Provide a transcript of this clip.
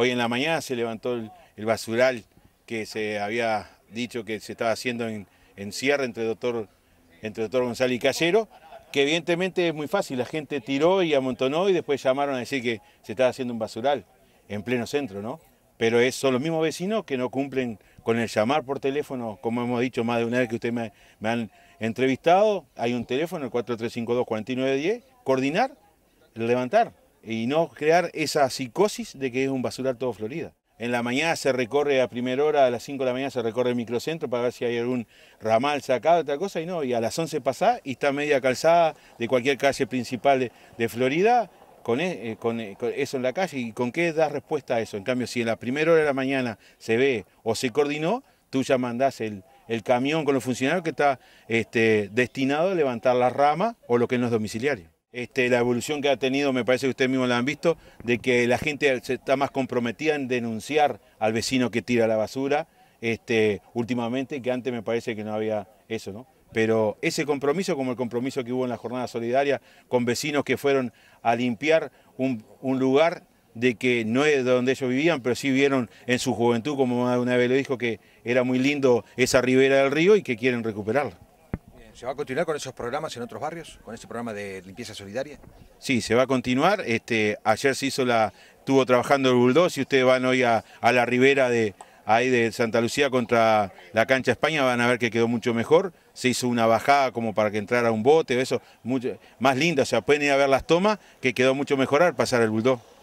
Hoy en la mañana se levantó el, basural que se había dicho que se estaba haciendo en, cierre entre doctor, entre doctor González y Callero, que evidentemente es muy fácil, la gente tiró y amontonó y después llamaron a decir que se estaba haciendo un basural en pleno centro, ¿no? Pero es, son los mismos vecinos que no cumplen con el llamar por teléfono, como hemos dicho más de una vez que ustedes me, han entrevistado, hay un teléfono, el 4352-4910, coordinar, levantar y no crear esa psicosis de que es un basural todo Florida. En la mañana se recorre a primera hora, a las 5 de la mañana se recorre el microcentro para ver si hay algún ramal sacado, otra cosa, y no, y a las 11 pasa y está media calzada de cualquier calle principal de, Florida e, eh, eh, con, eso en la calle. ¿Y con qué da respuesta a eso? En cambio, si en la primera hora de la mañana se ve o se coordinó, tú ya mandás el, camión con los funcionarios que está este, destinado a levantar la rama o lo que no es domiciliario. Este, la evolución que ha tenido, me parece que ustedes mismos la han visto, de que la gente está más comprometida en denunciar al vecino que tira la basura este, últimamente, que antes me parece que no había eso, ¿no? Pero ese compromiso, como el compromiso que hubo en la jornada solidaria, con vecinos que fueron a limpiar un, lugar de que no es donde ellos vivían, pero sí vieron en su juventud, como una vez lo dijo, que era muy lindo esa ribera del río y que quieren recuperarla. ¿Se va a continuar con esos programas en otros barrios, con este programa de limpieza solidaria? Sí, se va a continuar. Este, ayer se hizo la, estuvo trabajando el bulldó. si ustedes van hoy a, la ribera de, ahí de Santa Lucía contra la cancha España, van a ver que quedó mucho mejor. Se hizo una bajada como para que entrara un bote, eso, mucho, más lindo, o sea, pueden ir a ver las tomas, que quedó mucho mejor al pasar el bulldog.